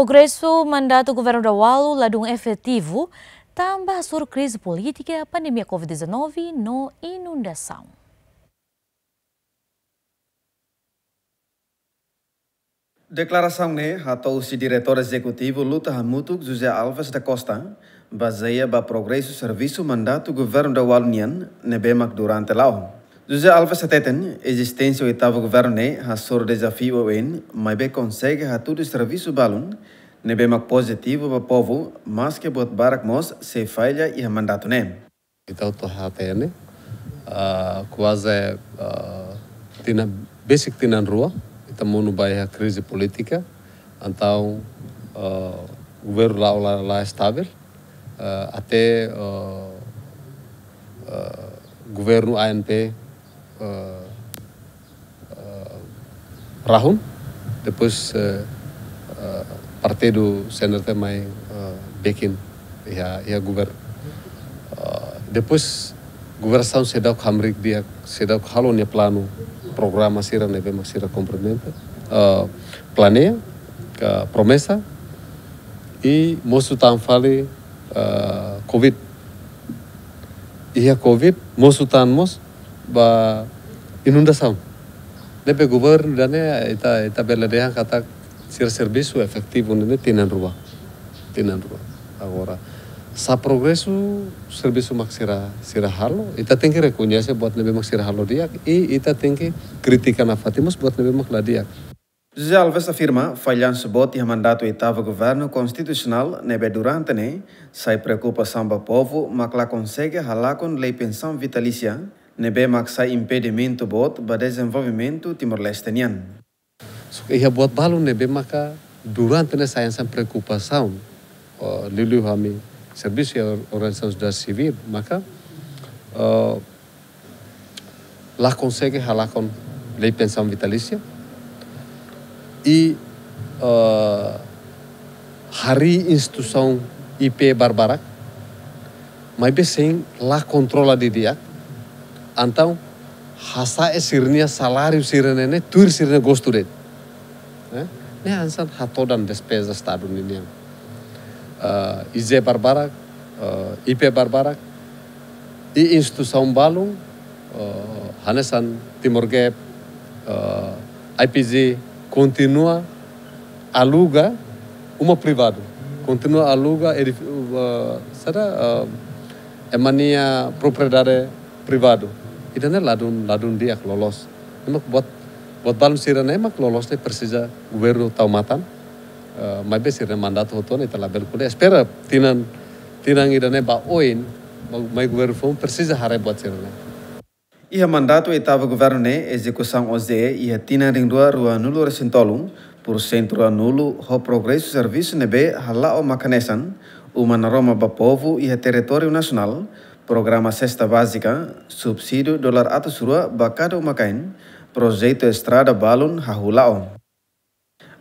Progresso mandato walu ladung efetivo, tambah sur crise política, pandemia Covid-19 no inundação. Declaração né, atau si diretor executivo Luta Hamutuk José Alves da Costa, baseia ba progresso serviço mandato governo da Walunian, nebemak durante lao. Desde alfa seteten, existência oitavo governe, ha né? sor desafio em, mas be consegue a tudo serviço balun, ne be mac positivo o povo, mas que pode barak mos se falha e ha é mandato nem. Então to ha tene, uh, quase ah, tina basic tina rua, então mundo vai a crise política, então ah, o governo lá lá lá é estável, ah, até o uh, governo ANP uh, eh, eh, Rahun, depois uh, eh, uh, partido Senhor também uh, Bekin e a, ya, e a ya governo. Uh, depois, governação se dá o Hamrik dia, se dá o Halone plano, programa Sira Neve Maxira Complementa, uh, planeia, uh, promessa e mostra o Tanfale uh, Covid. E a iya, Covid, mostra tan Tanmos, ba inundação. Nepe governo dane eta eta beladehan kata ser serviço efetivo nene tinan rua. Tinan rua. Agora sa progresso serviço mak sira sira halo ita tem que buat nebe mak sira halo diak e ita tem que criticar na Fatimus buat nebe mak ladiak. José Alves afirma, falhanço bote e mandato oitavo governo constitucional nebe durante ne, sai preocupa samba povo, mas lá consegue ralar com lei pensão vitalícia, Nebe maksai impedimento buat desenvolvimento timor lestenian. So, ia buat balu nebe maka durante nessa essa preocupação, uh, Lilu Hami, serviço e ya organização da civil, maka uh, lá consegue ralar com lei pensão vitalícia e uh, hari instituição IP Barbarak, mai bem lah kontrola di dia. Então, hasa é sirnia salário sirnene, tuir sirne gosturet. Né? Eh? Ne ansan hatodan despesa estadunidense. Uh, Ize barbarak, uh, eh, IP barbarak, i instituição balum, uh, eh, hanesan Timor Gap, uh, IPZ, continua aluga uma privada. Continua aluga uh, será, uh, é mania propriedade privada. idane ladun ladun dia lolos emak buat buat balum sirene emak lolos ne persija governo matan, uh, eh, mabe sirene mandat nih itala belkule espera tinan tinan idane ba oin mai gubernur fom persija hare buat sirene Iha mandato etava governo ne execução oze iha tina ringdua rua nulo resintolung por centro anulo ho progresso serviço nebe hala o macanesan uma na Roma ba povo iha território nacional Programa Sexta Básica, subsídio dólar atas rua bakado makain, projeto Estrada Balon Hahulao.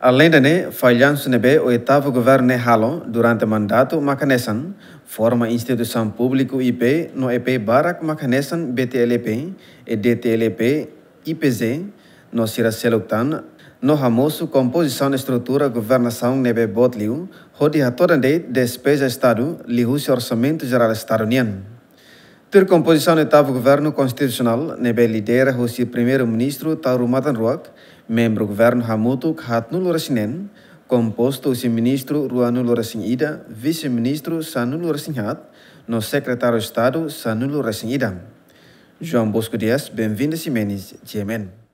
Além da ne, falhanço nebe o oitavo governo halo durante mandato makanesan, forma instituição público IP no EP Barak makanesan BTLP e DTLP IPZ no Siraceloctan no ramoso composição estrutura governação nebe botliu, rodi hatoran de despesa estado, lihu orçamento geral estaduniano. Ter composição do oitavo governo constitucional, nebe lidera o seu primeiro-ministro Tauro Matanruak, membro governo Hamutu Khatnul Rasinen, composto o seu ministro Ruanul Rasin Ida, vice-ministro Sanul Hat, no secretário de Estado Sanul Rasin Ida. João Bosco Dias, bem-vindo a Simenes,